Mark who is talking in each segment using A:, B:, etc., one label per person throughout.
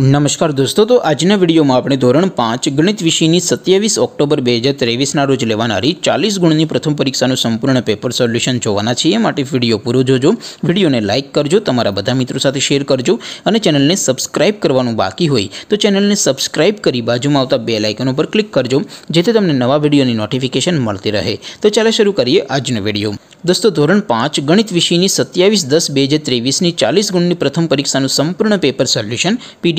A: નમસ્કાર દોસ્તો તો આજના વિડિયોમાં આપણે ધોરણ 5 ગણિત વિષયની 27 ઓક્ટોબર 2023 ના રોજ લેવાનાર 40 ગુણની પ્રથમ પરીક્ષાનું સંપૂર્ણ પેપર સોલ્યુશન જોવાના છીએ માટે વિડિયો પૂરો જોજો વિડિયોને લાઈક કરજો તમારા બધા મિત્રો સાથે શેર કરજો અને ચેનલને સબ્સ્ક્રાઇબ કરવાનું બાકી હોય તો ચેનલને સબ્સ્ક્રાઇબ કરી બાજુમાં આવતા બેલ આઇકન ઉપર ક્લિક કરજો જેથી તમને નવા વિડિયોની નોટિફિકેશન મળતી રહે તો ચાલો શરૂ કરીએ આજનો વિડિયો દોસ્તો ધોરણ 5 ગણિત વિષયની 27 10 2023 ની 40 ગુણની પ્રથમ પરીક્ષાનું સંપૂર્ણ પેપર સોલ્યુશન પી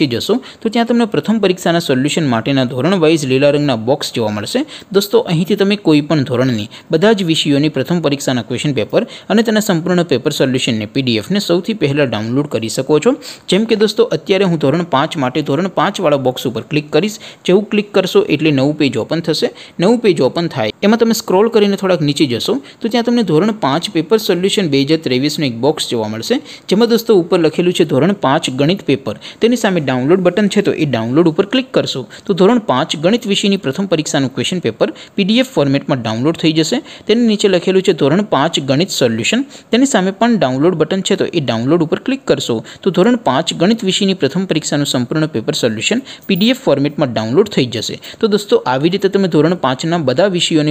A: જે જોસો તો ત્યાં તમને પ્રથમ પરીક્ષાના સોલ્યુશન માટેના ધોરણ વાઇઝ લીલા રંગના બોક્સ જોવા મળશે દોસ્તો અહીંથી તમે કોઈ પણ ધોરણની બધા જ વિષયોની પ્રથમ પરીક્ષાના ક્વેશ્ચન પેપર અને તેના સંપૂર્ણ પેપર સોલ્યુશનને પીડીએફ ને સૌથી પહેલા ડાઉનલોડ કરી શકો છો જેમ કે દોસ્તો અત્યારે હું ધોરણ 5 માટે ધોરણ 5 વાળો બોક્સ ઉપર ક્લિક કરિસ જેવું ક્લિક કરશો એટલે નવું પેજ ઓપન થશે નવું પેજ ઓપન થાય એમાં તમે સ્ક્રોલ કરીને થોડક નીચે જશો તો ત્યાં તમને ધોરણ 5 પેપર સોલ્યુશન 2023 નો એક બોક્સ જોવા મળશે જેમ કે દોસ્તો ઉપર લખેલું છે ધોરણ 5 ગણિત પેપર તેની સામે ડાઉનલોડ બટન છે તો એ ડાઉનલોડ ઉપર ક્લિક કરશો તો ધોરણ 5 ગણિત વિષયની પ્રથમ પરીક્ષાનું ક્વેશ્ચન પેપર પીડીએફ ફોર્મેટમાં ડાઉનલોડ થઈ જશે તેની નીચે લખેલું છે ધોરણ 5 ગણિત સોલ્યુશન તેની સામે પણ ડાઉનલોડ બટન છે તો એ ડાઉનલોડ ઉપર ક્લિક કરશો તો ધોરણ 5 ગણિત વિષયની પ્રથમ પરીક્ષાનું સંપૂર્ણ પેપર સોલ્યુશન પીડીએફ ફોર્મેટમાં ડાઉનલોડ થઈ જશે તો દોસ્તો આવી જ રીતે તમે ધોરણ 5 ના બધા વિષયોના